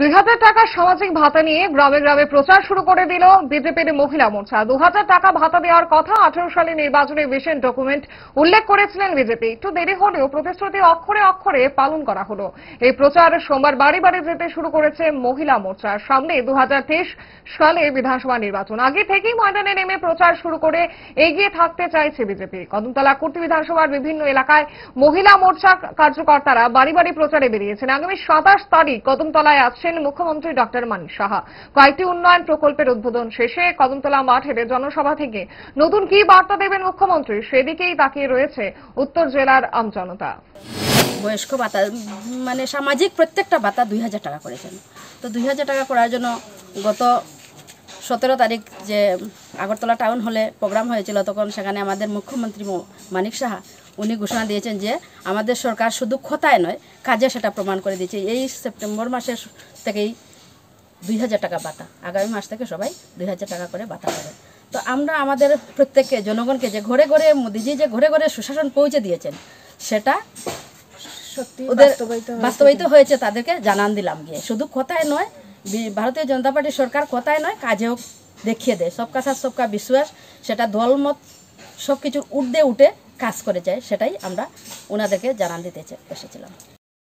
দুই টাকা সামাজিক ভাতা নিয়ে গ্রামে গ্রামে প্রচার শুরু করে দিল বিজেপির মহিলা মোর্চা দু টাকা ভাতা দেওয়ার কথা আঠারো সালে নির্বাচনে ভিশন ডকুমেন্ট উল্লেখ করেছিলেন বিজেপি একটু দেরি হলেও প্রতিশ্রুতি অক্ষরে অক্ষরে পালন করা হলো এই প্রচার সোমবার বাড়ি বাড়ি যেতে শুরু করেছে মহিলা মোর্চা সামনে দু সালে বিধানসভা নির্বাচন আগে থেকেই ময়দানে নেমে প্রচার শুরু করে এগিয়ে থাকতে চাইছে বিজেপি কদমতলা কুর্তি বিধানসভার বিভিন্ন এলাকায় মহিলা মোর্চা কার্যকর্তারা বাড়ি বাড়ি প্রচারে বেরিয়েছেন আগামী সাতাশ তারিখ কদমতলায় আছে করেছেন মুখ্যমন্ত্রী ডক্টর মানিক সাহা কয়েকটি উন্নয়ন প্রকল্পের উদ্বোধন শেষে কদমতলা মাঠের জনসভা থেকে নতুন কি বার্তা দেবেন মুখ্যমন্ত্রী সেদিকেই তাকিয়ে রয়েছে উত্তর জেলার আমজনতা বয়স্ক ভাতা মানে সামাজিক প্রত্যেকটা ভাতা দুই হাজার টাকা করেছেন তো দুই হাজার টাকা করার জন্য গত সতেরো তারিখ যে আগরতলা টাউন হলে প্রোগ্রাম হয়েছিল তখন সেখানে আমাদের মুখ্যমন্ত্রী মানিক সাহা উনি ঘোষণা দিয়েছেন যে আমাদের সরকার শুধু ক্ষতায় নয় কাজে সেটা প্রমাণ করে দিয়েছে এই সেপ্টেম্বর মাসের থেকেই দুই হাজার টাকা বাতা আগামী মাস থেকে সবাই দুই হাজার টাকা করে বাতা পাবে তো আমরা আমাদের প্রত্যেককে জনগণকে যে ঘরে ঘরে মোদিজি যে ঘরে ঘরে সুশাসন পৌঁছে দিয়েছেন সেটা ওদের বাস্তবায়িত হয়েছে তাদেরকে জানান দিলাম গিয়ে শুধু কথায় নয় ভারতীয় জনতা পার্টি সরকার কথায় নয় কাজেও দেখিয়ে দেয় সবকা সাথ সবকা বিশ্বাস সেটা দলমত সব কিছুর উর্ধে উঠে কাজ করে যায় সেটাই আমরা ওনাদেরকে জানান দিতে এসেছিলাম